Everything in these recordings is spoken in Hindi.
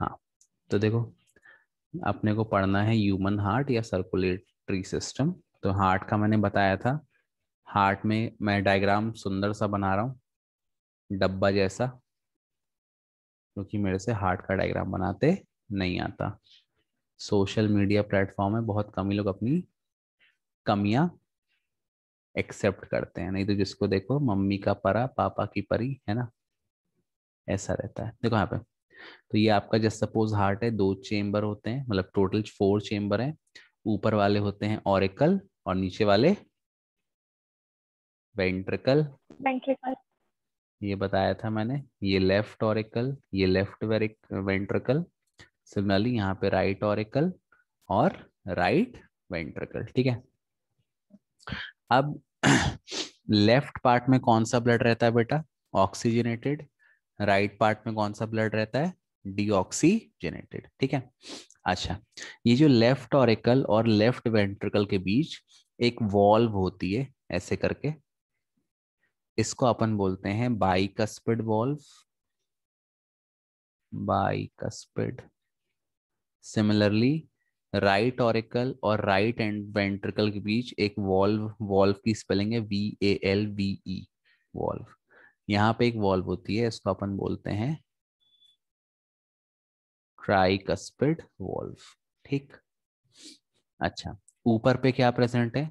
हाँ तो देखो अपने को पढ़ना है ह्यूमन हार्ट या सर्कुलेटरी सिस्टम तो हार्ट का मैंने बताया था हार्ट में मैं डायग्राम सुंदर सा बना रहा हूँ डब्बा जैसा क्योंकि तो मेरे से हार्ट का डायग्राम बनाते नहीं आता सोशल मीडिया प्लेटफॉर्म में बहुत कम ही लोग अपनी कमियां एक्सेप्ट करते हैं नहीं तो जिसको देखो मम्मी का परा पापा की परी है ना ऐसा रहता है देखो यहाँ पे तो ये आपका जस्ट सपोज हार्ट है दो चेम्बर होते हैं मतलब टोटल फोर चेम्बर है ऊपर वाले होते हैं ऑरिकल और नीचे वाले वेंट्रिकल वेंट्रिकल ये बताया था मैंने ये लेफ्ट ऑरिकल ये लेफ्ट वेंट्रिकल सिमिलरली यहाँ पे राइट ऑरिकल और राइट वेंट्रिकल ठीक है अब लेफ्ट पार्ट में कौन सा ब्लड रहता है बेटा ऑक्सीजनेटेड राइट right पार्ट में कौन सा ब्लड रहता है डीऑक्सीजनेटेड ठीक है अच्छा ये जो लेफ्ट ऑरिकल और लेफ्ट वेंट्रिकल के बीच एक वॉल्व होती है ऐसे करके इसको अपन बोलते हैं bicuspid valve bicuspid similarly right auricle और राइट एंड वेंट्रिकल के बीच एक वॉल्व वॉल्व की स्पेलिंग है V A L e, V E valve यहाँ पे एक वॉल्व होती है इसको अपन बोलते हैं ट्राइकस्पिड वॉल्व ठीक अच्छा ऊपर पे क्या प्रेजेंट है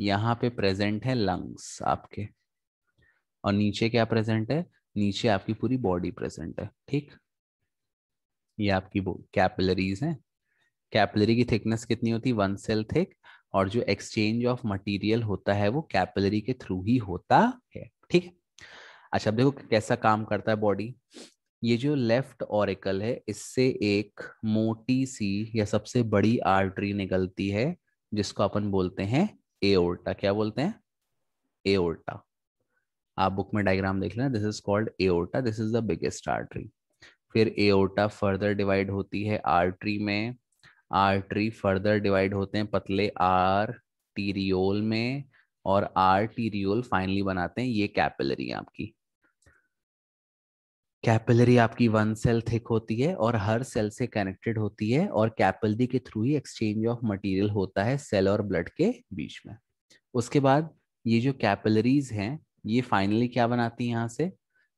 यहाँ पे प्रेजेंट है लंग्स आपके और नीचे क्या प्रेजेंट है नीचे आपकी पूरी बॉडी प्रेजेंट है ठीक ये आपकी कैपिलरीज हैं कैपिलरी की थिकनेस कितनी होती है वन सेल थिक और जो एक्सचेंज ऑफ मटेरियल होता है वो कैपिलरी के थ्रू ही होता है ठीक है अच्छा अब देखो कैसा काम करता है बॉडी ये जो लेफ्ट ओरिकल है इससे एक मोटी सी या सबसे बड़ी आर्टरी निकलती है जिसको अपन बोलते हैं एओर्टा क्या बोलते हैं एओर्टा आप बुक में डायग्राम देख लेना this is called aorta this is the biggest artery फिर एओर्टा फर्दर डिवाइड होती है आर्टरी में आर्टरी फर्दर डिवाइड होते हैं पतले आर टीरियोल में और आर टीरियोल फाइनली बनाते हैं ये कैपिलरी आपकी कैपिलरी आपकी वन सेल थिक होती है और हर सेल से कनेक्टेड होती है और कैपिलरी के थ्रू ही एक्सचेंज ऑफ मटेरियल होता है सेल और ब्लड के बीच में उसके बाद ये जो कैपिलरीज हैं ये फाइनली क्या बनाती हैं यहाँ से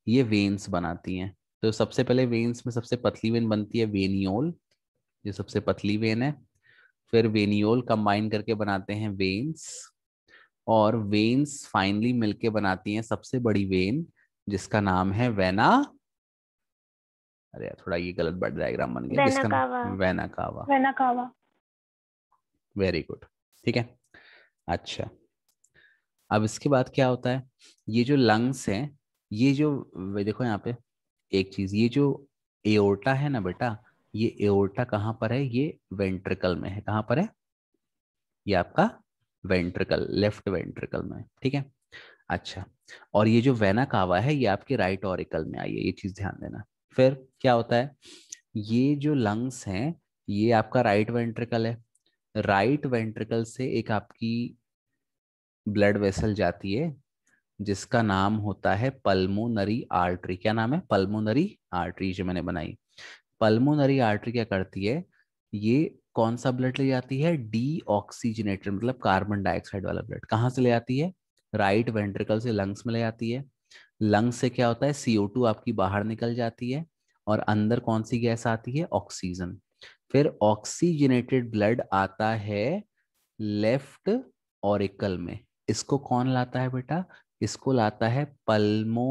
ये वेन्स बनाती हैं तो सबसे पहले वेन्स में सबसे पतली वेन बनती है वेनियोल जो सबसे पतली वेन है फिर वेनियोल कंबाइन करके बनाते हैं वेन्स और वेन्स फाइनली मिलके बनाती हैं सबसे बड़ी वेन जिसका नाम है वेना अरे थोड़ा ये गलत बट डायग्राम बन गया vena cava vena cava very good ठीक है अच्छा अब इसके बाद क्या होता है ये जो लंग्स हैं ये जो देखो यहाँ पे एक चीज ये जो एओर्टा है ना बेटा ये एओर्टा कहाँ पर है ये वेंट्रिकल में है कहाँ पर है ये आपका वेंट्रिकल लेफ्ट वेंट्रिकल में ठीक है अच्छा और ये जो वेना कावा है ये आपके राइट ऑरिकल में आई है ये चीज ध्यान देना फिर क्या होता है ये जो लंग्स हैं ये आपका राइट वेंट्रिकल है राइट वेंट्रिकल से एक आपकी ब्लड वेसल जाती है जिसका नाम होता है पल्मोनरी आर्टरी क्या नाम है पल्मोनरी आर्टरी जो मैंने बनाई पल्मोनरी आर्टरी क्या करती है ये कौन सा ब्लड ले जाती है डी ऑक्सीजनेटेड मतलब कार्बन डाइऑक्साइड वाला ब्लड कहाँ से ले आती है राइट वेंट्रिकल से लंग्स में ले आती है लंग से क्या होता है सीओ टू आपकी बाहर निकल जाती है और अंदर कौन सी गैस आती है ऑक्सीजन फिर ऑक्सीजनेटेड ब्लड आता है लेफ्ट ऑरिकल में इसको कौन लाता है बेटा इसको लाता है पल्मो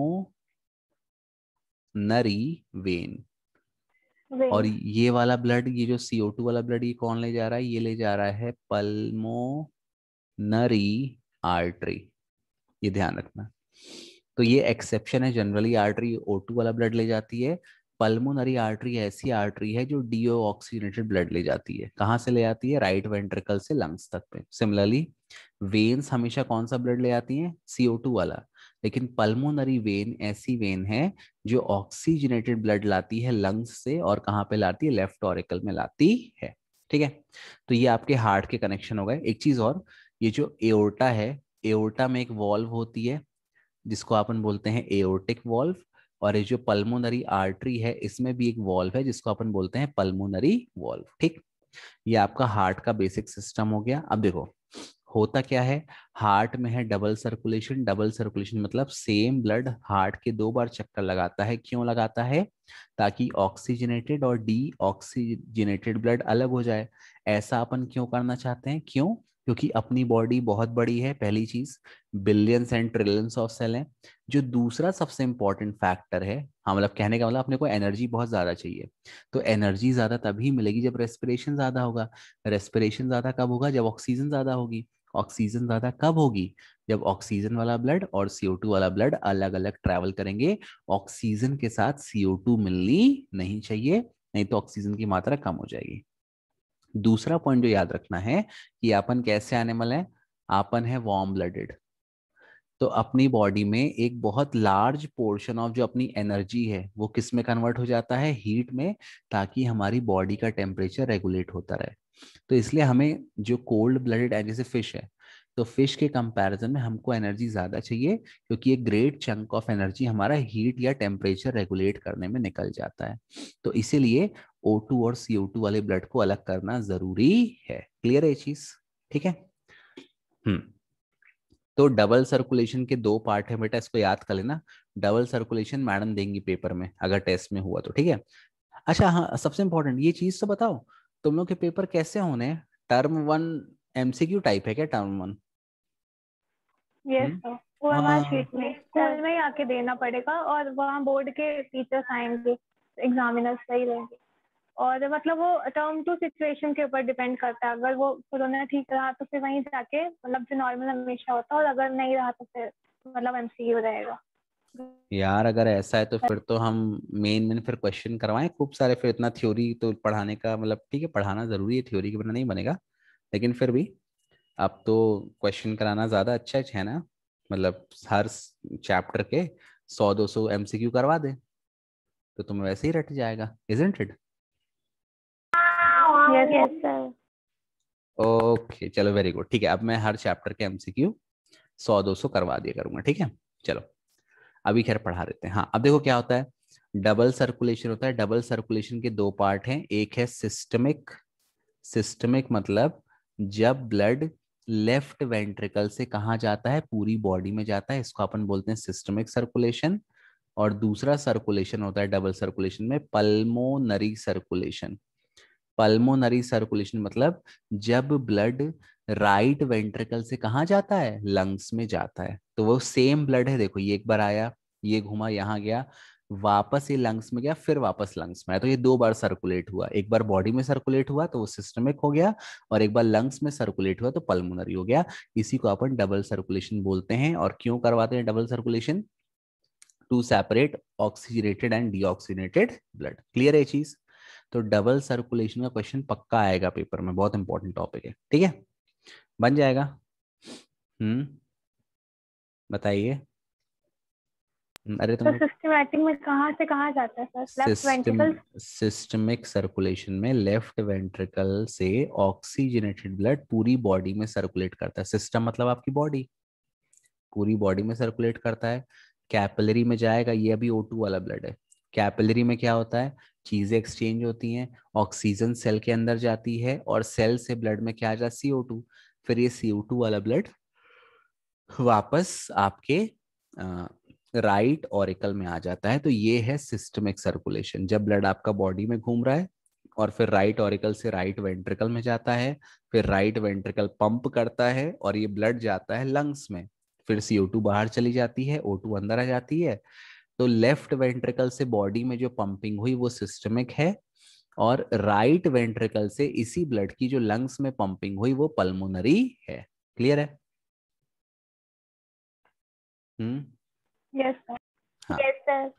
नरी वेन और ये वाला ब्लड ये जो सीओ टू वाला ब्लड ये कौन ले जा रहा है ये ले जा रहा है पल्मो नरी आर्टरी ये ध्यान रखना तो ये एक्सेप्शन है जनरली आर्टरी ओ वाला ब्लड ले जाती है पल्मोनरी आर्टरी ऐसी आर्टरी है जो डीओ ऑक्सीजनेटेड ब्लड ले जाती है कहाँ से ले आती है राइट वेंट्रिकल से लंग्स तक पे सिमिलरली वेन्स हमेशा कौन सा ब्लड ले आती है सीओ टू वाला लेकिन पल्मोनरी वेन ऐसी वेन है जो ऑक्सीजनेटेड ब्लड लाती है लंग्स से और कहाँ पे लाती है लेफ्ट ऑरिकल में लाती है ठीक है तो ये आपके हार्ट के कनेक्शन हो गए एक चीज और ये जो एओर्टा है एओर्टा में एक वॉल्व होती है जिसको अपन बोलते हैं एओटिक वॉल्व और ये जो पल्मोनरी आर्टरी है इसमें भी एक वॉल्व है जिसको अपन बोलते हैं पल्मोनरी वॉल्व ठीक ये आपका हार्ट का बेसिक सिस्टम हो गया अब देखो होता क्या है हार्ट में है डबल सर्कुलेशन डबल सर्कुलेशन मतलब सेम ब्लड हार्ट के दो बार चक्कर लगाता है क्यों लगाता है ताकि ऑक्सीजनेटेड और डी ऑक्सीजनेटेड ब्लड अलग हो जाए ऐसा अपन क्यों करना चाहते हैं क्यों क्योंकि अपनी बॉडी बहुत बड़ी है पहली चीज billions and trillions of cell हैं जो दूसरा सबसे इंपॉर्टेंट फैक्टर है हाँ मतलब कहने का मतलब अपने को एनर्जी बहुत ज़्यादा चाहिए तो एनर्जी ज़्यादा तभी मिलेगी जब रेस्पिरेशन ज़्यादा होगा रेस्पिरेशन ज़्यादा कब होगा जब ऑक्सीजन ज़्यादा होगी ऑक्सीजन ज़्यादा कब होगी जब ऑक्सीजन वाला ब्लड और सीओ वाला ब्लड अलग अलग ट्रैवल करेंगे ऑक्सीजन के साथ सीओ मिलनी नहीं चाहिए नहीं तो ऑक्सीजन की मात्रा कम हो जाएगी दूसरा पॉइंट जो याद रखना है कि अपन कैसे एनिमल है आपन है वार्म ब्लडेड तो अपनी बॉडी में एक बहुत लार्ज पोर्शन ऑफ जो अपनी एनर्जी है वो किस में कन्वर्ट हो जाता है हीट में ताकि हमारी बॉडी का टेम्परेचर रेगुलेट होता रहे तो इसलिए हमें जो कोल्ड ब्लडेड है जैसे फिश है तो फिश के कंपैरिजन में हमको एनर्जी ज़्यादा चाहिए क्योंकि एक ग्रेट चंक ऑफ एनर्जी हमारा हीट या टेम्परेचर रेगुलेट करने में निकल जाता है तो इसीलिए O2 और CO2 वाले ब्लड को अलग करना जरूरी है क्लियर है चीज ठीक है हम्म तो डबल सर्कुलेशन के दो पार्ट है बेटा इसको याद कर लेना डबल सर्कुलेशन मैडम देंगी पेपर में अगर टेस्ट में हुआ तो ठीक है अच्छा हाँ सबसे इंपॉर्टेंट ये चीज तो बताओ तुम लोग के पेपर कैसे होने टर्म वन एमसीक्यू टाइप है क्या term one yes yes, hmm. वो हमारे शीट हाँ। में स्कूल में ही आके देना पड़ेगा और वहाँ बोर्ड के टीचर्स आएंगे एग्जामिनर्स सही रहेंगे और मतलब वो टर्म टू सिचुएशन के ऊपर डिपेंड करता है अगर वो कोरोना ठीक रहा तो फिर वहीं जाके मतलब जो नॉर्मल हमेशा होता है और अगर नहीं रहा तो फिर मतलब एमसीयू रहेगा यार अगर ऐसा है तो फिर तो हम मेन मेन फिर क्वेश्चन करवाएं खूब सारे फिर इतना थ्योरी तो पढ़ाने का मतलब ठीक है पढ़ाना जरूरी है थ्योरी के बिना नहीं बनेगा लेकिन फिर भी अब तो क्वेश्चन कराना ज्यादा अच्छा है ना मतलब हर चैप्टर के सौ दो सौ एमसीक्यू करवा दे तो तुम्हें वैसे ही रट जाएगा इज इट ओके चलो वेरी गुड ठीक है अब मैं हर चैप्टर के एमसीक्यू सौ दो सौ करवा दिया करूंगा ठीक है चलो अभी खैर पढ़ा देते हैं हाँ अब देखो क्या होता है डबल सर्कुलेशन होता है डबल सर्कुलेशन के दो पार्ट हैं एक है सिस्टमिक सिस्टमिक मतलब जब ब्लड लेफ्ट वेंट्रिकल से कहा जाता है पूरी बॉडी में जाता है इसको अपन बोलते हैं सिस्टमिक सर्कुलेशन और दूसरा सर्कुलेशन होता है डबल सर्कुलेशन में पल्मोनरी सर्कुलेशन पल्मोनरी सर्कुलेशन मतलब जब ब्लड राइट वेंट्रिकल से कहाँ जाता है लंग्स में जाता है तो वो सेम ब्लड है देखो ये एक बार आया ये घुमा यहाँ गया वापस ये लंग्स में गया फिर वापस लंग्स में आया तो ये दो बार सर्कुलेट हुआ एक बार बॉडी में सर्कुलेट हुआ तो वो सिस्टमिक हो गया और एक बार लंग्स में सर्कुलेट हुआ तो पल्मोनरी हो गया इसी को अपन डबल सर्कुलेशन बोलते हैं और क्यों करवाते हैं double circulation to separate oxygenated and deoxygenated blood clear है चीज तो डबल सर्कुलेशन का क्वेश्चन पक्का आएगा पेपर में बहुत इंपॉर्टेंट टॉपिक है ठीक है बन जाएगा हम्म बताइए हम्म, अरे तो सिस्टमैटिक में कहा से कहा जाता है सर सिस्टम सिस्टमिक सर्कुलेशन में लेफ्ट वेंट्रिकल से ऑक्सीजनेटेड ब्लड पूरी बॉडी में सर्कुलेट करता है सिस्टम मतलब आपकी बॉडी पूरी बॉडी में सर्कुलेट करता है कैपिलरी में जाएगा ये अभी ओ वाला ब्लड है कैपिलरी में क्या होता है चीजें एक्सचेंज होती हैं ऑक्सीजन सेल के अंदर जाती है और सेल से ब्लड में क्या आ जाता है सीओ टू फिर ये सीओ टू वाला ब्लड वापस आपके राइट ओरिकल में आ जाता है तो ये है सिस्टमिक सर्कुलेशन जब ब्लड आपका बॉडी में घूम रहा है और फिर राइट ऑरिकल से राइट वेंट्रिकल में जाता है फिर राइट वेंट्रिकल पंप करता है और ये ब्लड जाता है लंग्स में फिर सीओ टू बाहर चली जाती है ओ टू अंदर आ जाती है तो लेफ्ट वेंट्रिकल से बॉडी में जो पंपिंग हुई वो सिस्टमिक है और राइट वेंट्रिकल से इसी ब्लड की जो लंग्स में पंपिंग हुई वो पल्मोनरी है क्लियर है हम्म यस सर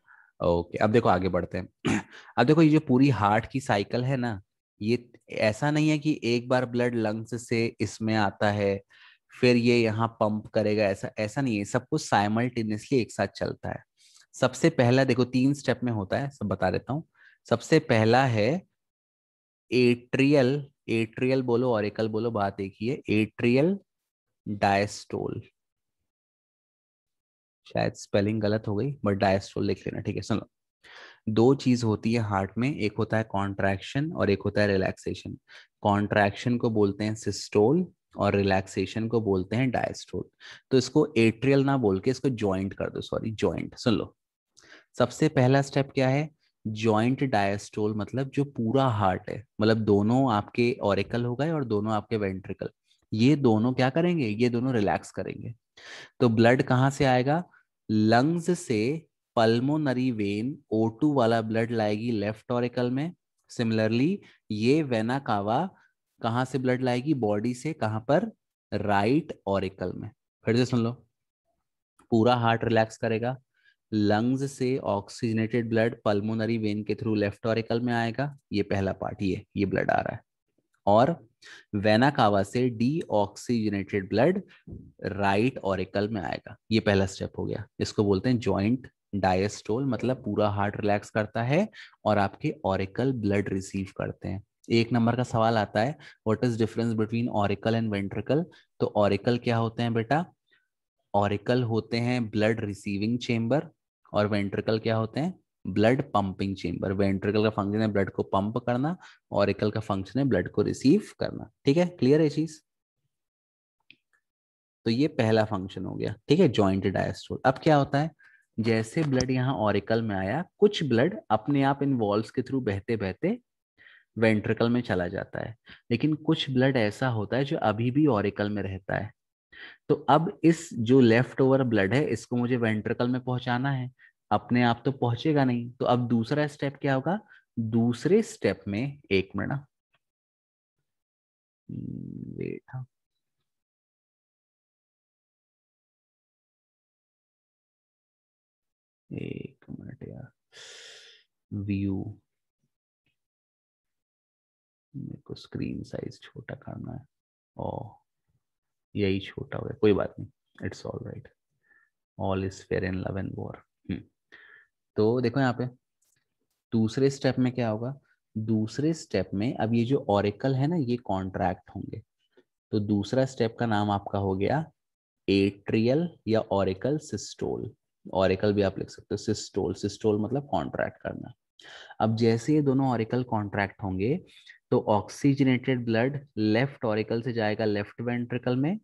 ओके अब देखो आगे बढ़ते हैं अब देखो ये जो पूरी हार्ट की साइकिल है ना ये ऐसा नहीं है कि एक बार ब्लड लंग्स से इसमें आता है फिर ये यहाँ पंप करेगा ऐसा ऐसा नहीं है सब कुछ साइमल्टेनियसली एक साथ चलता है सबसे पहला देखो तीन स्टेप में होता है सब बता देता हूँ सबसे पहला है एट्रियल एट्रियल बोलो ऑरिकल बोलो बात एक ही है एट्रियल डायस्टोल शायद स्पेलिंग गलत हो गई बट डायस्टोल लिख लेना ठीक है सुनो दो चीज होती है हार्ट में एक होता है कॉन्ट्रैक्शन और एक होता है रिलैक्सेशन कॉन्ट्रैक्शन को बोलते हैं सिस्टोल और रिलैक्सेशन को बोलते हैं डायस्ट्रोल तो इसको एट्रियल ना बोल के इसको ज्वाइंट कर दो सॉरी ज्वाइंट सुन लो सबसे पहला स्टेप क्या है जॉइंट डायस्टोल मतलब जो पूरा हार्ट है मतलब दोनों आपके ओरिकल हो गए और दोनों आपके वेंट्रिकल ये दोनों क्या करेंगे ये दोनों रिलैक्स करेंगे तो ब्लड कहाँ से आएगा लंग्स से पल्मोनरी वेन ओ टू वाला ब्लड लाएगी लेफ्ट ओरिकल में सिमिलरली ये वेना कावा कहाँ से ब्लड लाएगी बॉडी से कहाँ पर राइट right ओरिकल में फिर से सुन लो पूरा हार्ट रिलैक्स करेगा लंग्स से ऑक्सीजनेटेड ब्लड पल्मोनरी वेन के थ्रू लेफ्ट ऑरिकल में आएगा ये पहला पार्ट ये ये ब्लड आ रहा है और वेना कावा से deoxygenated blood right auricle में आएगा ये पहला स्टेप हो गया इसको बोलते हैं ज्वाइंट डायस्टोल मतलब पूरा हार्ट रिलैक्स करता है और आपके ऑरिकल ब्लड रिसीव करते हैं एक नंबर का सवाल आता है what is difference between auricle and ventricle तो ऑरिकल क्या होते हैं बेटा ऑरिकल होते हैं ब्लड रिसीविंग चेंबर और वेंट्रिकल क्या होते हैं ब्लड पंपिंग चेंबर वेंट्रिकल का फंक्शन है ब्लड को पंप करना ऑरिकल का फंक्शन है ब्लड को रिसीव करना ठीक है क्लियर है चीज तो ये पहला फंक्शन हो गया ठीक है ज्वाइंट डायस्टोल अब क्या होता है जैसे ब्लड यहाँ ऑरिकल में आया कुछ ब्लड अपने आप इन वॉल्स के थ्रू बहते बहते वेंट्रिकल में चला जाता है लेकिन कुछ ब्लड ऐसा होता है जो अभी भी ऑरिकल में रहता है तो अब इस जो लेफ्ट ओवर ब्लड है इसको मुझे वेंट्रिकल में पहुंचाना है अपने आप तो पहुंचेगा नहीं तो अब दूसरा स्टेप क्या होगा दूसरे स्टेप में एक मिनट हाँ। एक मिनट यार व्यू मेरे को स्क्रीन साइज छोटा करना है ओ oh। यही छोटा हो गया कोई बात नहीं it's all right all is fair in love and war तो देखो यहाँ पे दूसरे स्टेप में क्या होगा दूसरे स्टेप में अब ये जो ऑरिकल है ना ये कॉन्ट्रैक्ट होंगे तो दूसरा स्टेप का नाम आपका हो गया एट्रियल या ऑरिकल सिस्टोल ऑरिकल भी आप लिख सकते हो सिस्टोल सिस्टोल मतलब कॉन्ट्रैक्ट करना अब जैसे ये दोनों ऑरिकल कॉन्ट्रैक्ट होंगे तो ऑक्सीजनेटेड ब्लड लेफ्ट ऑरिकल से जाएगा लेफ्ट वेंट्रिकल में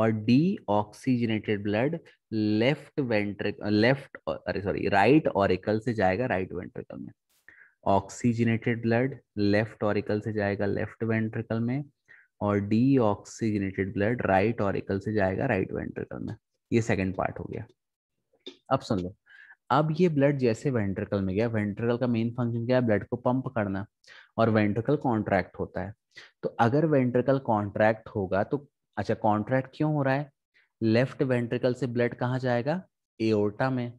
और deoxygenated blood left ventricle left अरे सॉरी राइट ऑरिकल से जाएगा राइट वेंट्रिकल में ऑक्सीजनेटेड ब्लड लेफ्ट ऑरिकल से जाएगा लेफ्ट वेंट्रिकल में और deoxygenated blood right auricle से जाएगा राइट वेंट्रिकल में ये सेकेंड पार्ट हो गया अब सुन लो अब ये ब्लड जैसे वेंट्रिकल में गया वेंट्रिकल का मेन फंक्शन क्या है ब्लड को पंप करना और वेंट्रिकल कॉन्ट्रैक्ट होता है तो अगर वेंट्रिकल कॉन्ट्रैक्ट होगा तो अच्छा कॉन्ट्रैक्ट क्यों हो रहा है लेफ्ट वेंट्रिकल से ब्लड कहाँ जाएगा एओर्टा में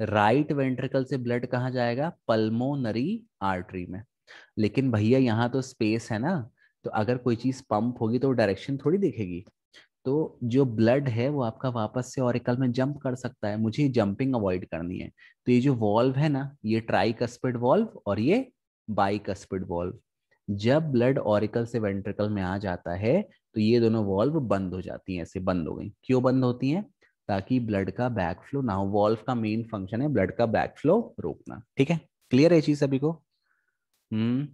राइट वेंट्रिकल से ब्लड कहाँ जाएगा पल्मोनरी आर्टरी में लेकिन भैया यहाँ तो स्पेस है ना तो अगर कोई चीज पंप होगी तो डायरेक्शन थोड़ी दिखेगी तो जो ब्लड है वो आपका वापस से ऑरिकल में जंप कर सकता है मुझे जंपिंग अवॉइड करनी है तो ये जो वॉल्व है ना ये ट्राई कस्पिड वॉल्व और ये बाइकस्पिड वॉल्व जब ब्लड ऑरिकल से वेंट्रिकल में आ जाता है तो ये दोनों वॉल्व बंद हो जाती हैं ऐसे बंद हो गई क्यों बंद होती हैं ताकि ब्लड का बैक फ्लो ना हो वॉल्व का मेन फंक्शन है ब्लड का बैक फ्लो रोकना ठीक है क्लियर है चीज सभी को हम्म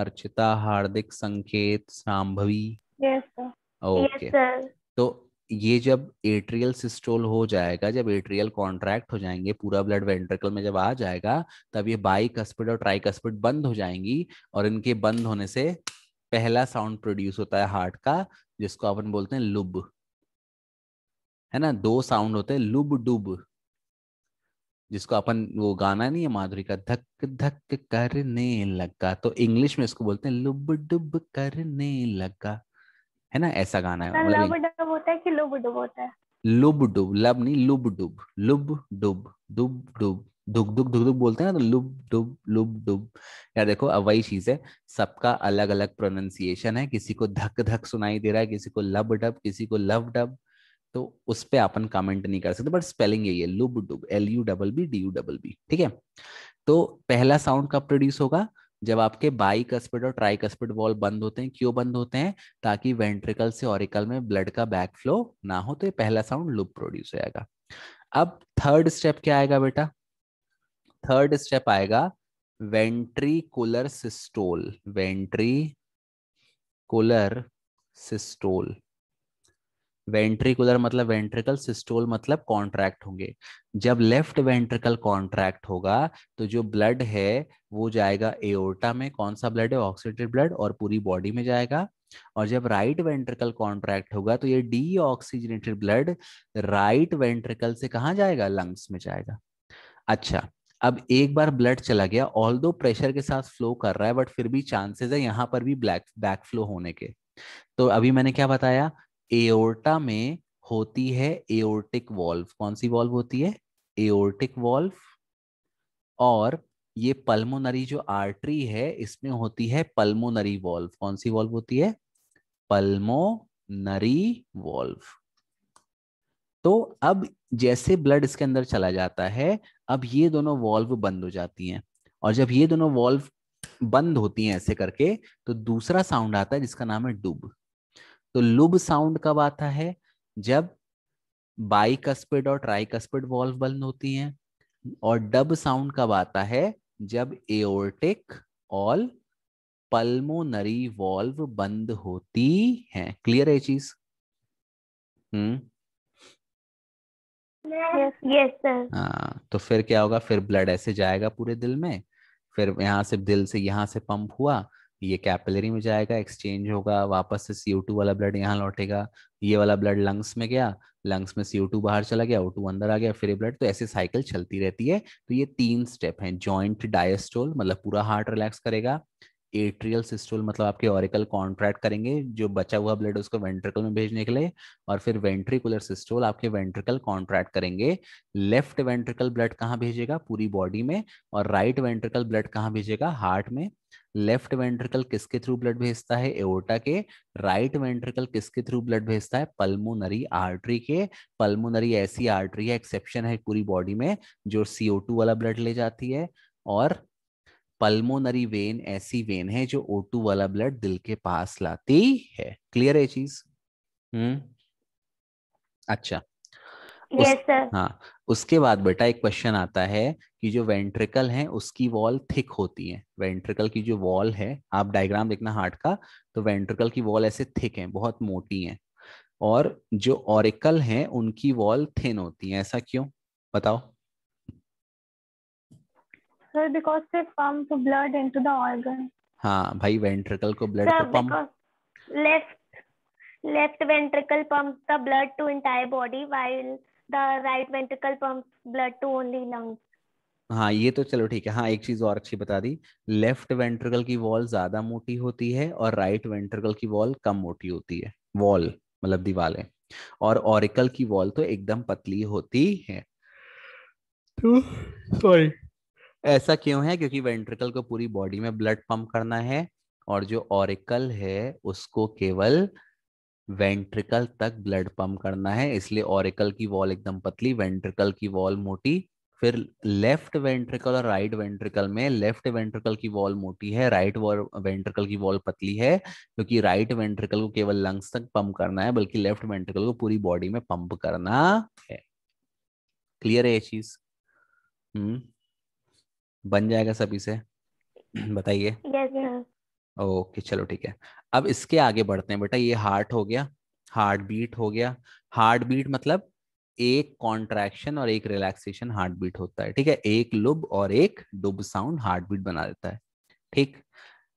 Archita Hardik Sanket Sambhavi okay yes, okay. yes, तो ये जब एट्रियल सिस्टोल हो जाएगा जब एट्रियल कॉन्ट्रैक्ट हो जाएंगे पूरा ब्लड वेंट्रिकल में जब आ जाएगा तब ये बाइकस्पिड और ट्राइकस्पिड बंद हो जाएंगी और इनके बंद होने से पहला साउंड प्रोड्यूस होता है हार्ट का जिसको अपन बोलते हैं लुब है ना दो साउंड होते हैं लुब डुब जिसको अपन वो गाना नहीं है माधुरी का धक धक करने लगा तो इंग्लिश में इसको बोलते हैं लुब डुब करने लगा है ना ऐसा गाना है हाँ, लुब मतलब होता है कि लुब डुब होता है लुब डुब लब नहीं लुब डुब लुब डुब डुब डुब दुग दुग दुग दुग बोलते हैं ना तो लुब डुब लुब डुब यार देखो अब वही चीज है सबका अलग अलग प्रोनाउंसिएशन है किसी को धक धक सुनाई दे रहा है किसी को लब डब किसी को लव डब तो उस पर अपन कमेंट नहीं कर सकते बट स्पेलिंग यही है lub dub L U double B D U double B ठीक है तो पहला साउंड कब प्रोड्यूस होगा जब आपके बाई कस्पिड और ट्राई कस्पिड वॉल बंद होते हैं क्यों बंद होते हैं ताकि वेंट्रिकल से ऑरिकल में ब्लड का बैक फ्लो ना हो तो ये पहला साउंड लुप प्रोड्यूस हो जाएगा अब थर्ड स्टेप क्या आएगा बेटा थर्ड स्टेप आएगा वेंट्रीकुलर सिस्टोल कुलर सिस्टोल वेंट्रिकुलर मतलब वेंट्रिकल सिस्टोल मतलब कॉन्ट्रैक्ट होंगे जब लेफ्ट वेंट्रिकल कॉन्ट्रैक्ट होगा तो जो ब्लड है वो जाएगा एओर्टा में कौन सा ब्लड है ऑक्सीडेटेड ब्लड और पूरी बॉडी में जाएगा और जब राइट वेंट्रिकल कॉन्ट्रैक्ट होगा तो ये deoxygenated blood right ventricle से कहाँ जाएगा लंग्स में जाएगा अच्छा अब एक बार ब्लड चला गया ऑल दो प्रेशर के साथ फ्लो कर रहा है बट फिर भी चांसेस है यहाँ पर भी ब्लैक बैक फ्लो होने के तो अभी मैंने क्या बताया एओर्टा में होती है एओर्टिक वॉल्व कौन सी वॉल्व होती है एओर्टिक वॉल्व और ये पल्मोनरी जो आर्टरी है इसमें होती है पल्मोनरी वॉल्व कौन सी वॉल्व होती है पल्मोनरी वॉल्व तो अब जैसे ब्लड इसके अंदर चला जाता है अब ये दोनों वॉल्व बंद हो जाती हैं और जब ये दोनों वॉल्व बंद होती हैं ऐसे करके तो दूसरा साउंड आता है जिसका नाम है डुब तो लुब साउंड कब आता है जब बाई कस्पिड और ट्राई कस्पिड वॉल्व बंद होती हैं और डब साउंड कब आता है जब एओर्टिक ऑल पल्मोनरी वॉल्व बंद होती हैं क्लियर है चीज हम्म यस हाँ तो फिर क्या होगा फिर ब्लड ऐसे जाएगा पूरे दिल में फिर यहाँ से दिल से यहाँ से पंप हुआ ये कैपिलरी में जाएगा एक्सचेंज होगा वापस से सीओ टू वाला ब्लड यहाँ लौटेगा ये वाला ब्लड लंग्स में गया लंग्स में टू बाहर चला गया ओ अंदर आ गया फिर ब्लड तो ऐसे साइकिल चलती रहती है तो ये तीन स्टेप हैं जॉइंट डायस्टोल मतलब पूरा हार्ट रिलैक्स करेगा एट्रियल सिस्टोल मतलब आपके ऑरिकल कॉन्ट्रैक्ट करेंगे जो बचा हुआ ब्लड उसको वेंट्रिकल में भेजने के लिए और फिर वेंट्रिकुलर सिस्टोल आपके वेंट्रिकल कॉन्ट्रैक्ट करेंगे लेफ्ट वेंट्रिकल ब्लड कहाँ भेजेगा पूरी बॉडी में और राइट वेंट्रिकल ब्लड कहाँ भेजेगा हार्ट में लेफ्ट वेंट्रिकल किसके थ्रू ब्लड भेजता है एओटा के राइट वेंट्रिकल किसके थ्रू ब्लड भेजता है पल्मोनरी आर्टरी के पल्मोनरी ऐसी आर्टरी है एक्सेप्शन है पूरी बॉडी में जो सीओ टू वाला ब्लड ले जाती है और पल्मोनरी वेन ऐसी वेन है जो ओ टू वाला ब्लड दिल के पास लाती है क्लियर है चीज हम्म अच्छा yes, sir. हाँ उसके बाद बेटा एक क्वेश्चन आता है कि जो वेंट्रिकल है उसकी वॉल थिक होती है वेंट्रिकल की जो वॉल है आप डायग्राम देखना हार्ट का तो वेंट्रिकल की वॉल ऐसे थिक है बहुत मोटी है और जो ऑरिकल है उनकी वॉल थिन होती है ऐसा क्यों बताओ sir because pump blood into the organ हाँ भाई वेंट्रिकल को blood pump left left ventricle pump the blood to entire body while the right ventricle pumps blood to only lungs हाँ ये तो चलो ठीक है हाँ एक चीज और अच्छी बता दी लेफ्ट वेंट्रिकल की वॉल ज्यादा मोटी होती है और राइट वेंट्रिकल की वॉल कम मोटी होती है वॉल मतलब दीवाले और ऑरिकल की वॉल तो एकदम पतली होती है तो सॉरी ऐसा क्यों है क्योंकि वेंट्रिकल को पूरी बॉडी में ब्लड पंप करना है और जो ऑरिकल है उसको केवल वेंट्रिकल तक ब्लड पंप करना है इसलिए ओरिकल की वॉल एकदम पतली वेंट्रिकल की वॉल मोटी फिर लेफ्ट वेंट्रिकल और राइट वेंट्रिकल में लेफ्ट वेंट्रिकल की वॉल मोटी है राइट वेंट्रिकल की वॉल पतली है क्योंकि राइट वेंट्रिकल को केवल लंग्स तक पंप करना है बल्कि लेफ्ट वेंट्रिकल को पूरी बॉडी में पंप करना है क्लियर है ये चीज हम्म बन जाएगा सभी से बताइए yes, ओके चलो ठीक है अब इसके आगे बढ़ते हैं बेटा ये हार्ट हो गया हार्ट बीट हो गया हार्ट बीट मतलब एक कॉन्ट्रैक्शन और एक रिलैक्सेशन हार्ट बीट होता है ठीक है एक लुब और एक डुब साउंड हार्ट बीट बना देता है ठीक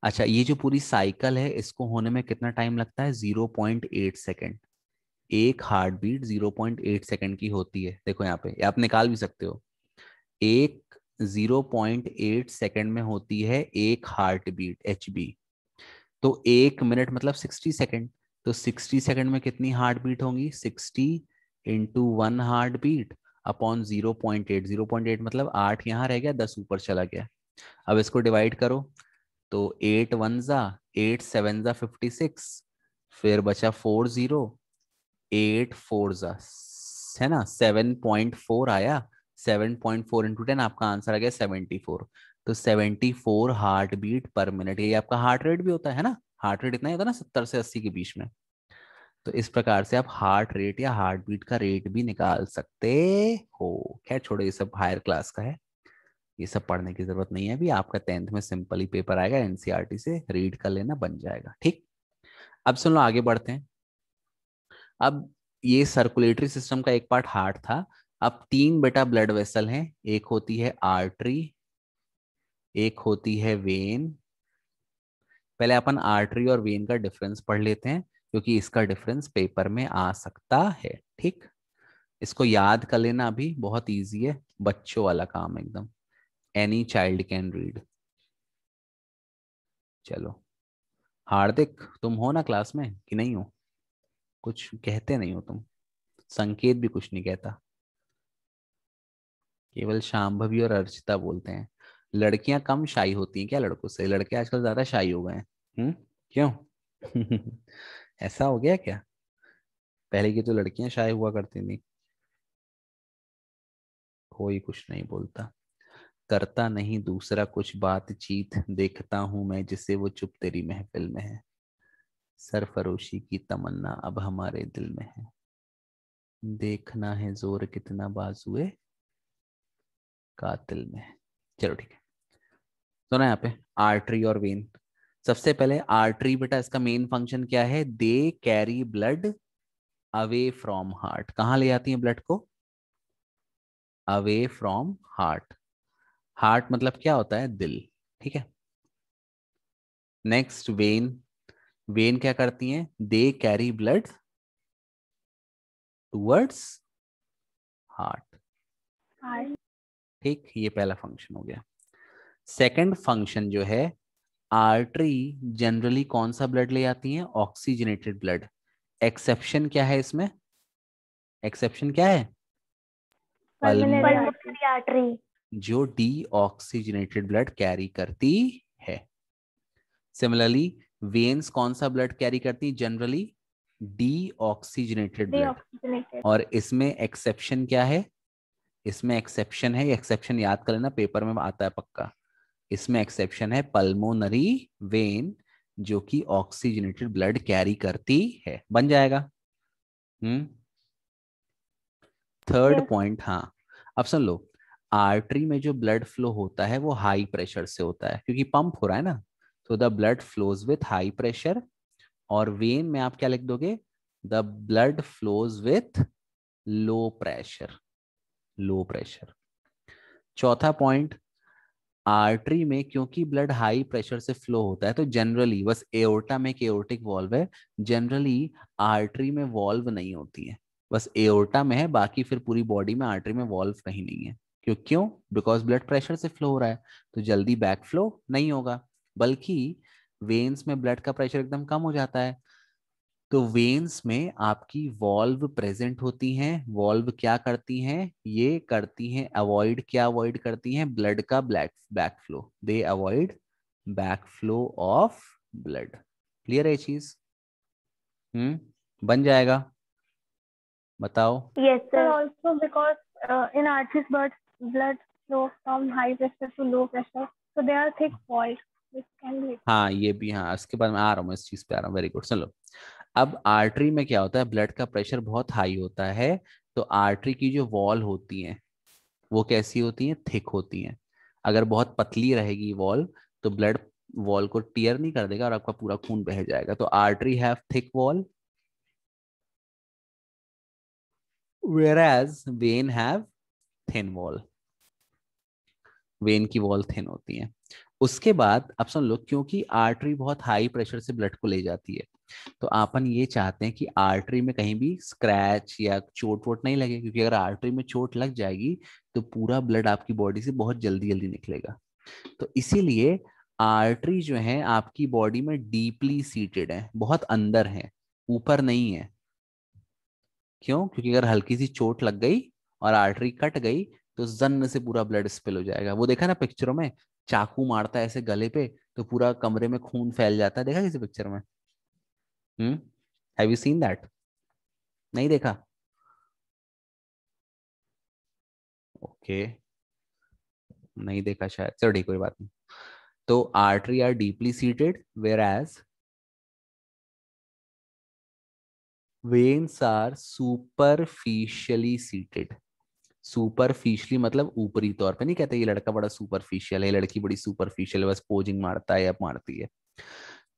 अच्छा ये जो पूरी साइकिल है इसको होने में कितना टाइम लगता है जीरो पॉइंट एट सेकेंड एक heart beat zero point eight second की होती है देखो यहाँ पे आप निकाल भी सकते हो एक जीरो पॉइंट एट सेकेंड में होती है एक हार्ट बीट एच बी तो एक मिनट मतलब सिक्सटी सेकेंड तो सिक्सटी सेकेंड में कितनी हार्ट बीट होंगी sixty into one heart beat upon zero point eight zero point eight मतलब आठ यहाँ रह गया दस ऊपर चला गया अब इसको डिवाइड करो तो एट वन ज़ा एट सेवन ज़ा फिफ्टी सिक्स फिर बचा फोर ज़ीरो एट फोर ज़ा है ना सेवन पॉइंट फोर आया seven point four into ten आपका आंसर आ गया सेवेंटी फोर तो four heart beat per minute ये आपका हार्ट रेट भी होता है ना हार्ट रेट इतना ही होता है ना सत्तर से अस्सी के बीच में तो इस प्रकार से आप हार्ट रेट या हार्ट बीट का रेट भी निकाल सकते हो खैर छोड़ो ये सब हायर क्लास का है ये सब पढ़ने की जरूरत नहीं है अभी आपका टेंथ में सिंपल ही पेपर आएगा एनसीईआरटी e से रीड कर लेना बन जाएगा ठीक अब सुन लो आगे बढ़ते हैं अब ये सर्कुलेटरी सिस्टम का एक पार्ट हार्ट था अब तीन बेटा ब्लड वेसल हैं एक होती है आर्टरी एक होती है वेन पहले अपन आर्टरी और वेन का डिफरेंस पढ़ लेते हैं क्योंकि इसका डिफरेंस पेपर में आ सकता है ठीक इसको याद कर लेना अभी बहुत इजी है बच्चों वाला काम एकदम एनी चाइल्ड कैन रीड चलो हार्दिक तुम हो ना क्लास में कि नहीं हो कुछ कहते नहीं हो तुम संकेत भी कुछ नहीं कहता केवल शाम्भवी और अर्चिता बोलते हैं लड़कियां कम शाही होती हैं क्या लड़कों से लड़के आजकल ज्यादा शाही हो गए हैं हम्म, क्यों ऐसा हो गया क्या पहले की तो लड़कियां शाही हुआ करती थी कोई कुछ नहीं बोलता करता नहीं दूसरा कुछ बातचीत देखता हूं मैं जिसे वो चुप तेरी महफिल में है सरफरोशी की तमन्ना अब हमारे दिल में है देखना है जोर कितना बाजुए कातिल में है चलो ठीक है तो ना यहाँ पे आर्टरी और वेन सबसे पहले आर्टरी बेटा इसका मेन फंक्शन क्या है they carry blood away from heart कहाँ ले जाती है ब्लड को अवे फ्रॉम हार्ट हार्ट मतलब क्या होता है दिल ठीक है नेक्स्ट वेन वेन क्या करती हैं they carry blood towards heart ठीक ये पहला फंक्शन हो गया सेकंड फंक्शन जो है आर्टरी जनरली कौन सा ब्लड ले आती है ऑक्सीजनेटेड ब्लड एक्सेप्शन क्या है इसमें एक्सेप्शन क्या है आर्टरी जो डी ऑक्सीजनेटेड ब्लड कैरी करती है सिमिलरली वेन्स कौन सा ब्लड कैरी करती जनरली डी ऑक्सीजनेटेड ब्लड और इसमें एक्सेप्शन क्या है इसमें एक्सेप्शन है एक्सेप्शन याद कर लेना पेपर में आता है पक्का इसमें एक्सेप्शन है पल्मोनरी वेन जो कि ऑक्सीजनेटेड ब्लड कैरी करती है बन जाएगा हम्म थर्ड पॉइंट हाँ अब सुन लो आर्टरी में जो ब्लड फ्लो होता है वो हाई प्रेशर से होता है क्योंकि पंप हो रहा है ना तो the blood flows with high pressure और वेन में आप क्या लिख दोगे the blood flows with low pressure low pressure चौथा पॉइंट आर्टरी में क्योंकि ब्लड हाई प्रेशर से फ्लो होता है तो जनरली बस एओर्टा में एक एओर्टिक वॉल्व है जनरली आर्टरी में वॉल्व नहीं होती है बस एओर्टा में है बाकी फिर पूरी बॉडी में आर्टरी में वॉल्व कहीं नहीं है क्यों क्यों बिकॉज ब्लड प्रेशर से फ्लो हो रहा है तो जल्दी बैक फ्लो नहीं होगा बल्कि वेन्स में ब्लड का प्रेशर एकदम कम हो जाता है तो वेन्स में आपकी वॉल्व प्रेजेंट होती हैं वॉल्व क्या करती हैं ये करती हैं अवॉइड क्या अवॉइड करती हैं ब्लड का black back flow they avoid back flow of blood clear है चीज हम्म बन जाएगा बताओ yes sir also because in arteries but blood flow from high pressure to low pressure so they are thick valve हाँ ये भी हाँ इसके बाद मैं आ रहा हूँ इस चीज पे आ रहा हूँ वेरी गुड चलो अब आर्टरी में क्या होता है ब्लड का प्रेशर बहुत हाई होता है तो आर्टरी की जो वॉल होती है वो कैसी होती है थिक होती है अगर बहुत पतली रहेगी वॉल तो ब्लड वॉल को टीयर नहीं कर देगा और आपका पूरा खून बह जाएगा तो artery have thick wall as vein have thin wall vein की वॉल थिन होती है उसके बाद आप सुन लो क्योंकि आर्टरी बहुत हाई प्रेशर से ब्लड को ले जाती है तो आपन ये चाहते हैं कि आर्टरी में कहीं भी स्क्रैच या चोट वोट नहीं लगे क्योंकि अगर आर्टरी में चोट लग जाएगी तो पूरा ब्लड आपकी बॉडी से बहुत जल्दी जल्दी निकलेगा तो इसीलिए आर्टरी जो है आपकी बॉडी में डीपली सीटेड है बहुत अंदर है ऊपर नहीं है क्यों क्योंकि अगर हल्की सी चोट लग गई और आर्टरी कट गई तो जन्न से पूरा ब्लड स्पिल हो जाएगा वो देखा ना पिक्चरों में चाकू मारता है ऐसे गले पे तो पूरा कमरे में खून फैल जाता है देखा किसी पिक्चर में hmm have you seen that नहीं देखा ओके okay. नहीं देखा शायद चलो ठीक कोई बात नहीं तो artery are deeply seated whereas veins are superficially seated superficially मतलब ऊपरी तौर पे नहीं कहते ये लड़का बड़ा सुपरफिशियल है लड़की बड़ी सुपरफिशियल बस पोजिंग मारता है या मारती है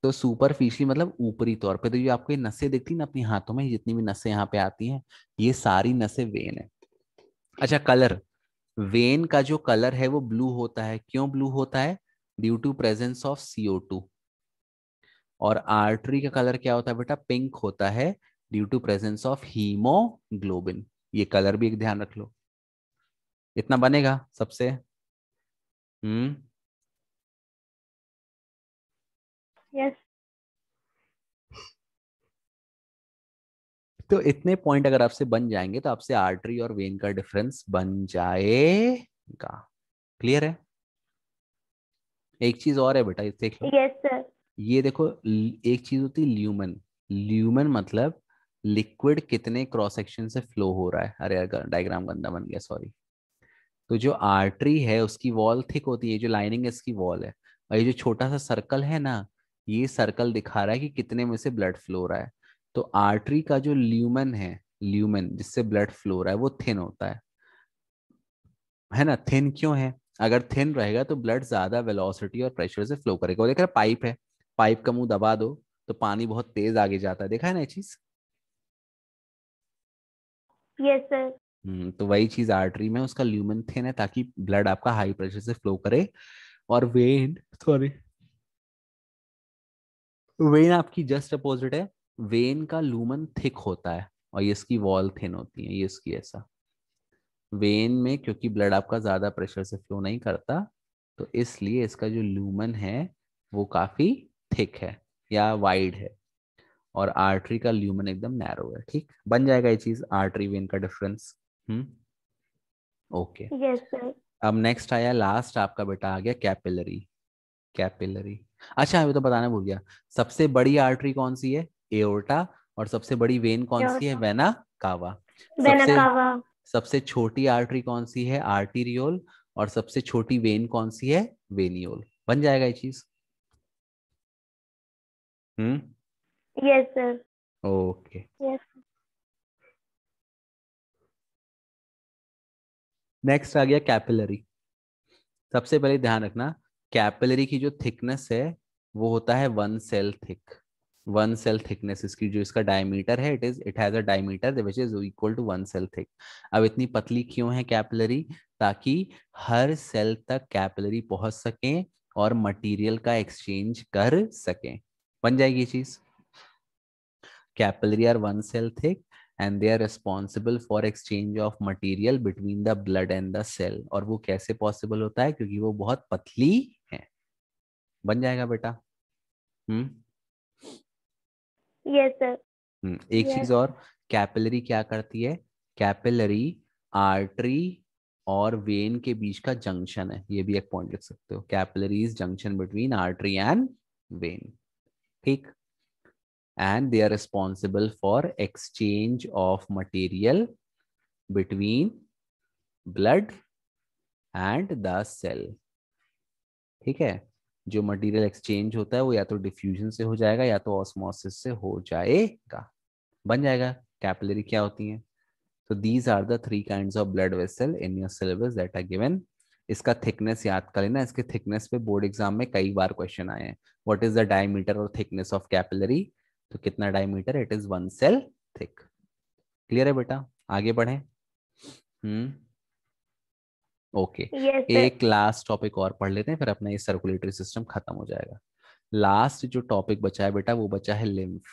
तो सुपरफिशियली मतलब ऊपरी तौर पे तो ये आपको ये देखती है ना अपने हाथों में जितनी भी नसें यहाँ पे आती हैं ये सारी नसें वेन है अच्छा कलर वेन का जो कलर है वो ब्लू होता है क्यों ब्लू होता है due to presence of CO two और आर्टरी का कलर क्या होता है बेटा पिंक होता है due to presence of haemoglobin ये कलर भी एक ध्यान रख लो इतना बनेगा सबसे हम्म yes. तो इतने पॉइंट अगर आपसे बन जाएंगे तो आपसे आर्टरी और वेन का डिफरेंस बन जाएगा क्लियर है एक चीज और है बेटा ये देख लो यस सर ये देखो एक चीज होती है ल्यूमन ल्यूमन मतलब लिक्विड कितने क्रॉस सेक्शन से फ्लो हो रहा है अरे यार डायग्राम गंदा बन गया सॉरी तो जो आर्टरी है उसकी वॉल थिक होती है जो लाइनिंग है इसकी वॉल है और ये जो छोटा सा सर्कल है ना ये सर्कल दिखा रहा है कि कितने में से ब्लड फ्लो रहा है तो आर्टरी का जो ल्यूमन है ल्यूमन जिससे ब्लड फ्लो रहा है वो थिन होता है है ना थिन क्यों है अगर थिन रहेगा तो ब्लड ज्यादा वेलोसिटी और प्रेशर से फ्लो करेगा वो देख रहे पाइप है पाइप का मुंह दबा दो तो पानी बहुत तेज आगे जाता है देखा है ना ये चीज यस सर हम्म, तो वही चीज आर्टरी में उसका ल्यूमन थिन है ताकि ब्लड आपका हाई प्रेशर से फ्लो करे और वेन सॉरी वेन आपकी जस्ट अपोजिट है वेन का लूमन थिक होता है और ये इसकी वॉल थिन होती है ये इसकी ऐसा वेन में क्योंकि ब्लड आपका ज्यादा प्रेशर से फ्लो नहीं करता तो इसलिए इसका जो लूमन है वो काफी थिक है या वाइड है और आर्टरी का ल्यूमन एकदम नैरो है ठीक बन जाएगा ये चीज आर्टरी वेन का difference hmm. Okay yes sir अब नेक्स्ट आया लास्ट आपका बेटा आ गया कैपिलरी कैपिलरी अच्छा अभी तो बताना भूल गया सबसे बड़ी आर्टरी कौन सी है एओर्टा और सबसे बड़ी वेन कौन सी है वेना कावा सबसे, सबसे छोटी आर्टरी कौन सी है आर्टीरियोल और सबसे छोटी वेन कौन सी है वेनियोल बन जाएगा ये चीज hmm yes sir okay yes next आ गया कैपिलरी सबसे पहले ध्यान रखना कैपिलरी की जो थिकनेस है वो होता है one cell thick one cell thickness इसकी जो इसका डायमीटर है it is it has a diameter which is equal to one cell thick अब इतनी पतली क्यों है कैपिलरी ताकि हर सेल तक कैपिलरी पहुंच सके और मटेरियल का एक्सचेंज कर सके बन जाएगी ये चीज capillary are one cell thick and they are responsible for exchange of material between the blood and the cell और वो कैसे पॉसिबल होता है क्योंकि वो बहुत पतली है बन जाएगा बेटा हम्म यस सर हम्म, एक yes. चीज और कैपिलरी क्या करती है कैपिलरी आर्टरी और वेन के बीच का जंक्शन है ये भी एक पॉइंट लिख सकते हो is junction between artery and vein ठीक and they are responsible for exchange of material between blood and the cell ठीक है जो मटेरियल एक्सचेंज होता है वो या तो डिफ्यूजन से हो जाएगा या तो ऑस्मोसिस से हो जाएगा बन जाएगा कैपिलरी क्या होती है तो these are the three kind of blood vessel in your syllabus that are given इसका थिकनेस याद कर लेना इसके थिकनेस पे बोर्ड एग्जाम में कई बार क्वेश्चन आए हैं व्हाट इज द डायमीटर और थिकनेस ऑफ कैपिलरी तो कितना diameter it is one cell thick clear है बेटा आगे बढ़े हम्म ओके yes, एक लास्ट टॉपिक और पढ़ लेते हैं फिर अपना ये सर्कुलेटरी सिस्टम खत्म हो जाएगा लास्ट जो टॉपिक बचा है बेटा वो बचा है लिम्फ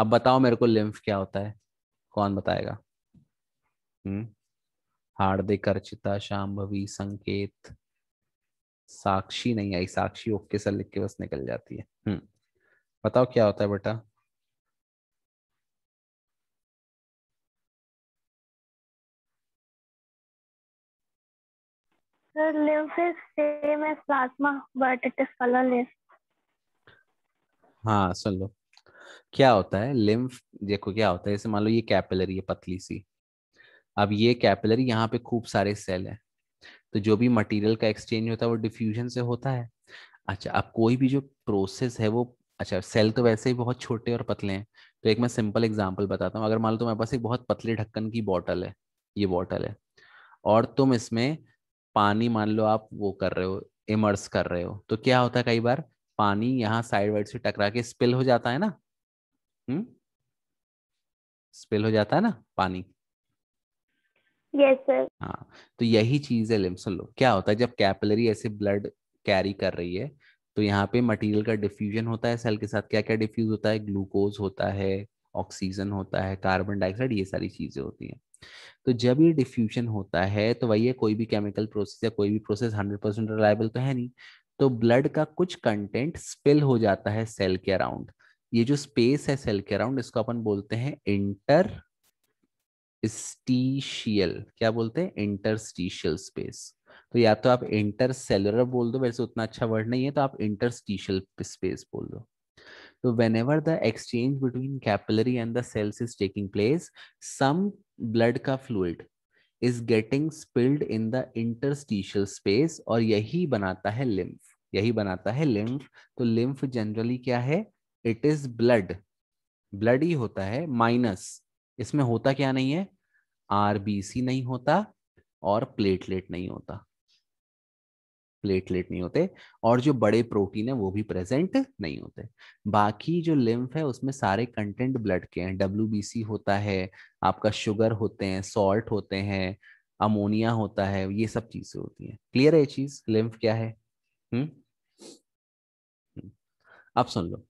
अब बताओ मेरे को लिम्फ क्या होता है कौन बताएगा हम्म हार्दिक अर्चिता शाम्भवी संकेत साक्षी नहीं आई साक्षी ओके सर लिख के बस निकल जाती है हम्म बताओ क्या होता है बेटा हाँ सुन लो क्या होता है लिम्फ देखो क्या होता है जैसे मान लो ये कैपिलरी है पतली सी अब ये कैपिलरी यहाँ पे खूब सारे सेल है तो जो भी मटेरियल का एक्सचेंज होता है वो डिफ्यूजन से होता है अच्छा अब कोई भी जो प्रोसेस है वो अच्छा सेल तो वैसे ही बहुत छोटे और पतले हैं तो एक मैं सिंपल एग्जाम्पल बताता हूँ अगर मान लो तुम्हारे पास एक बहुत पतले ढक्कन की बॉटल है ये बॉटल है और तुम इसमें पानी मान लो आप वो कर रहे हो इमर्स कर रहे हो तो क्या होता है कई बार पानी यहाँ साइड वाइड से टकरा के स्पिल हो जाता है ना स्पिल हो जाता है ना पानी यस सर हाँ तो यही चीज है लिम्स लो क्या होता है जब कैपिलरी ऐसे ब्लड कैरी कर रही है तो यहाँ पे मटेरियल का डिफ्यूजन होता है सेल के साथ क्या क्या डिफ्यूज होता है ग्लूकोज होता है ऑक्सीजन होता है कार्बन डाइऑक्साइड ये सारी चीज़ें होती हैं तो जब ये डिफ्यूजन होता है तो वही है कोई भी केमिकल प्रोसेस या कोई भी प्रोसेस हंड्रेड परसेंट रिलायबल तो है नहीं तो ब्लड का कुछ कंटेंट स्पिल हो जाता है सेल के अराउंड ये जो स्पेस है सेल के अराउंड इसको अपन बोलते हैं इंटर स्टीशियल क्या बोलते हैं इंटरस्टीशियल स्पेस तो या तो आप इंटरसेलुलर बोल दो वैसे उतना अच्छा वर्ड नहीं है तो आप इंटरस्टिशियल स्पेस बोल दो तो whenever the exchange between capillary and the cells is taking place some blood का fluid is getting spilled in the interstitial space और यही बनाता है लिम्फ यही बनाता है लिम्फ तो लिम्फ जनरली क्या है इट इज ब्लड ब्लड ही होता है माइनस इसमें होता क्या नहीं है आरबीसी नहीं होता और प्लेटलेट नहीं होता प्लेटलेट नहीं होते और जो बड़े प्रोटीन है वो भी प्रेजेंट नहीं होते बाकी जो लिम्फ है उसमें सारे कंटेंट ब्लड के हैं डब्ल्यू होता है आपका शुगर होते हैं सॉल्ट होते हैं अमोनिया होता है ये सब चीजें होती हैं क्लियर है ये चीज लिम्फ क्या है हम्म? हम्म अब सुन लो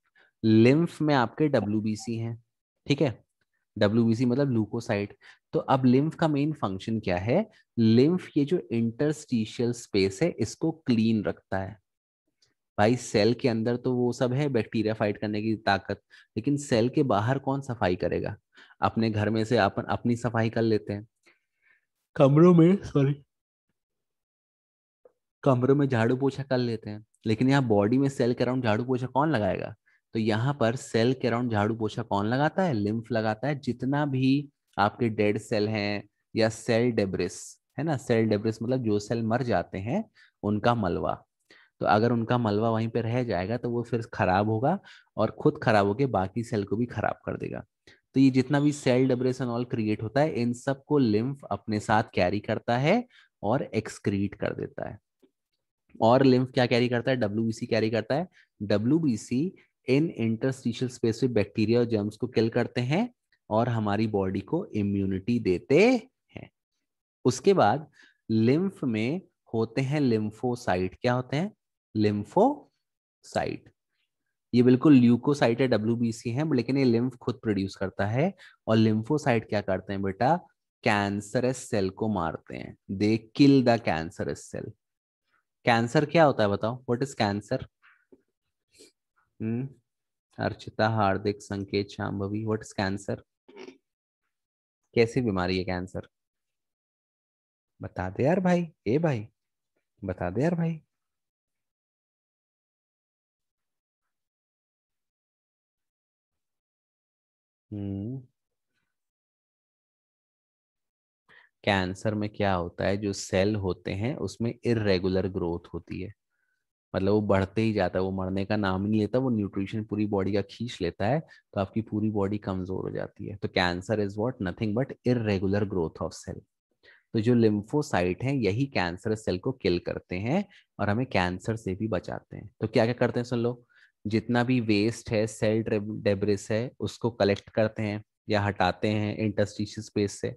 लिम्फ में आपके डब्ल्यू हैं ठीक है डब्ल्यू मतलब ल्यूकोसाइट तो अब लिम्फ का मेन फंक्शन क्या है लिम्फ ये जो इंटरस्टिशियल स्पेस है इसको क्लीन रखता है भाई सेल के अंदर तो वो सब है बैक्टीरिया फाइट करने की ताकत लेकिन सेल के बाहर कौन सफाई करेगा अपने घर में से अपन अपनी सफाई कर लेते हैं कमरों में सॉरी कमरों में झाड़ू पोछा कर लेते हैं लेकिन यहाँ बॉडी में सेल के अराउंड झाड़ू पोछा कौन लगाएगा तो यहाँ पर सेल के अराउंड झाड़ू पोछा कौन लगाता है लिम्फ लगाता है जितना भी आपके डेड सेल हैं या सेल डेब्रिस है ना सेल डेब्रिस मतलब जो सेल मर जाते हैं उनका मलबा तो अगर उनका मलवा वहीं पर रह जाएगा तो वो फिर खराब होगा और खुद खराब होकर बाकी सेल को भी खराब कर देगा तो ये जितना भी cell debris and all create होता है इन सब को लिम्फ अपने साथ कैरी करता है और एक्सक्रीट कर देता है और लिम्फ क्या कैरी करता है डब्ल्यू कैरी करता है डब्ल्यू इन इंटरस्टिशियल स्पेस में बैक्टीरिया और जर्म्स को किल करते हैं और हमारी बॉडी को इम्यूनिटी देते हैं उसके बाद लिम्फ में होते हैं लिम्फोसाइट क्या होते हैं लिम्फोसाइट ये बिल्कुल ल्यूकोसाइट है डब्ल्यू बी सी है लेकिन ये लिम्फ खुद प्रोड्यूस करता है और लिम्फोसाइट क्या करते हैं बेटा कैंसरस सेल को मारते हैं they kill the cancerous cell cancer क्या होता है बताओ what is cancer Archita Hardik Sanket Shambhavi what is cancer कैसी बीमारी है कैंसर बता दे यार भाई ए भाई बता दे यार भाई हम्म कैंसर में क्या होता है जो सेल होते हैं उसमें इरेगुलर ग्रोथ होती है मतलब वो बढ़ते ही जाता है वो मरने का नाम ही नहीं लेता वो न्यूट्रिशन पूरी बॉडी का खींच लेता है तो आपकी पूरी बॉडी कमजोर हो जाती है तो cancer is what nothing but irregular growth of cell तो जो लिम्फोसाइट हैं यही कैंसर सेल को किल करते हैं और हमें कैंसर से भी बचाते हैं तो क्या क्या करते हैं सुन लो जितना भी वेस्ट है सेल डेब्रिस है उसको कलेक्ट करते हैं या हटाते हैं इंटस्टिश स्पेस से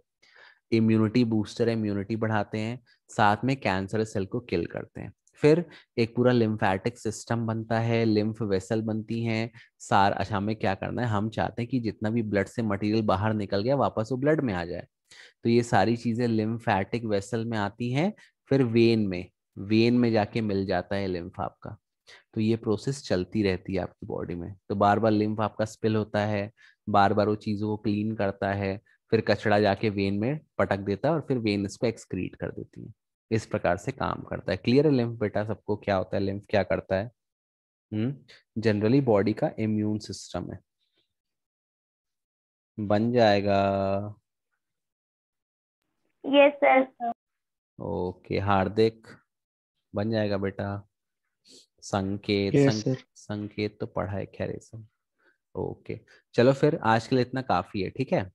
इम्यूनिटी बूस्टर इम्यूनिटी बढ़ाते हैं साथ में कैंसर सेल को किल करते हैं फिर एक पूरा लिम्फैटिक सिस्टम बनता है लिम्फ वेसल बनती हैं सार अच्छा हमें क्या करना है हम चाहते हैं कि जितना भी ब्लड से मटेरियल बाहर निकल गया वापस वो ब्लड में आ जाए तो ये सारी चीजें लिम्फैटिक वेसल में आती हैं फिर वेन में वेन में जाके मिल जाता है लिम्फ आपका तो ये प्रोसेस चलती रहती है आपकी बॉडी में तो बार बार लिम्फ आपका स्पिल होता है बार बार वो चीज़ों को क्लीन करता है फिर कचड़ा जाके वेन में पटक देता है और फिर वेन इसको एक्सक्रीट कर देती है इस प्रकार से काम करता है क्लियर है लिम्फ बेटा सबको क्या होता है लिम्फ क्या करता है हम्म जनरली बॉडी का इम्यून सिस्टम है बन जाएगा यस सर ओके हार्दिक बन जाएगा बेटा संकेत yes, संकेत, संकेत तो पढ़ा है खैर सब ओके चलो फिर आज के लिए इतना काफी है ठीक है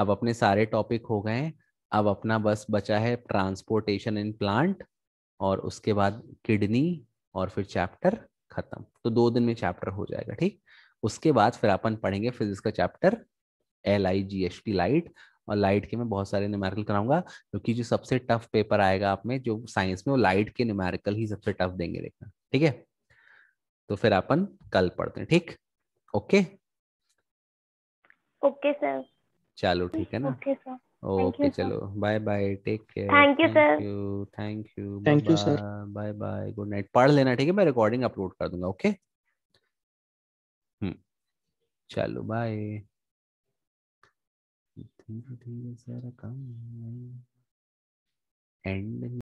अब अपने सारे टॉपिक हो गए अब अपना बस बचा है ट्रांसपोर्टेशन इन प्लांट और उसके बाद किडनी और फिर चैप्टर खत्म तो दो दिन में चैप्टर हो जाएगा ठीक उसके बाद फिर अपन पढ़ेंगे फिजिक्स का chapter L I G S T light और लाइट के मैं बहुत सारे न्यूमेरिकल कराऊंगा क्योंकि जो सबसे टफ पेपर आएगा आप में जो साइंस में वो लाइट के न्यूमेरिकल ही सबसे टफ देंगे देखना ठीक है तो फिर अपन कल पढ़ते हैं ठीक ओके ओके सर चलो ठीक है ना ओके सर ओके चलो bye bye take care thank you sir thank you thank you sir bye bye good night पढ़ लेना ठीक है मैं रिकॉर्डिंग अपलोड कर दूंगा ओके हम्म, चलो बाय सारा काम एंड